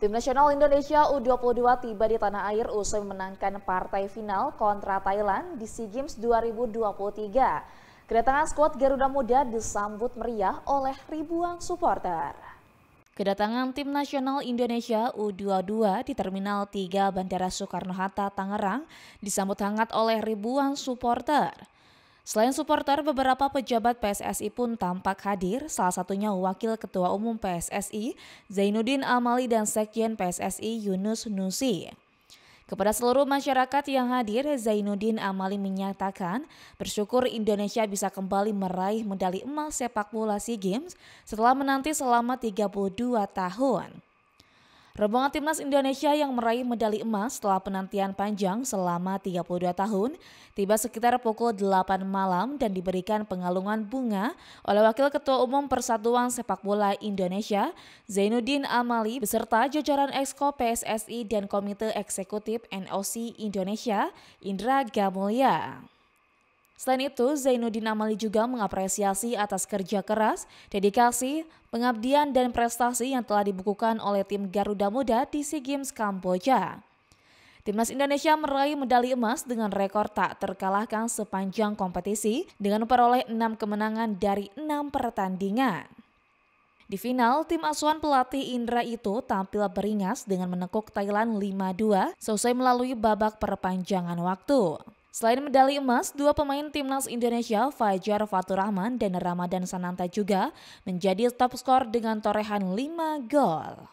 Tim nasional Indonesia U22 tiba di tanah air usai memenangkan partai final kontra Thailand di SEA Games 2023. Kedatangan skuad Garuda Muda disambut meriah oleh ribuan supporter. Kedatangan tim nasional Indonesia U22 di Terminal 3 Bandara Soekarno-Hatta, Tangerang disambut hangat oleh ribuan supporter. Selain supporter, beberapa pejabat PSSI pun tampak hadir, salah satunya Wakil Ketua Umum PSSI Zainuddin Amali dan Sekjen PSSI Yunus Nusi. Kepada seluruh masyarakat yang hadir, Zainuddin Amali menyatakan bersyukur Indonesia bisa kembali meraih medali emas sepak bola SEA Games setelah menanti selama 32 tahun. Rombongan timnas Indonesia yang meraih medali emas setelah penantian panjang selama 32 tahun tiba sekitar pukul 8 malam dan diberikan pengalungan bunga oleh Wakil Ketua Umum Persatuan Sepak Bola Indonesia Zainuddin Amali beserta jajaran exco PSSI dan Komite Eksekutif NOC Indonesia Indra Gamulya. Selain itu, Zainuddin Amali juga mengapresiasi atas kerja keras, dedikasi, pengabdian, dan prestasi yang telah dibukukan oleh tim Garuda Muda di SEA Games Kamboja. Timnas Indonesia meraih medali emas dengan rekor tak terkalahkan sepanjang kompetisi dengan memperoleh enam kemenangan dari enam pertandingan. Di final, tim asuhan pelatih Indra itu tampil beringas dengan menekuk Thailand 5-2 selesai melalui babak perpanjangan waktu. Selain medali emas, dua pemain timnas Indonesia Fajar Faturrahman dan Ramadan Sananta juga menjadi top skor dengan torehan 5 gol.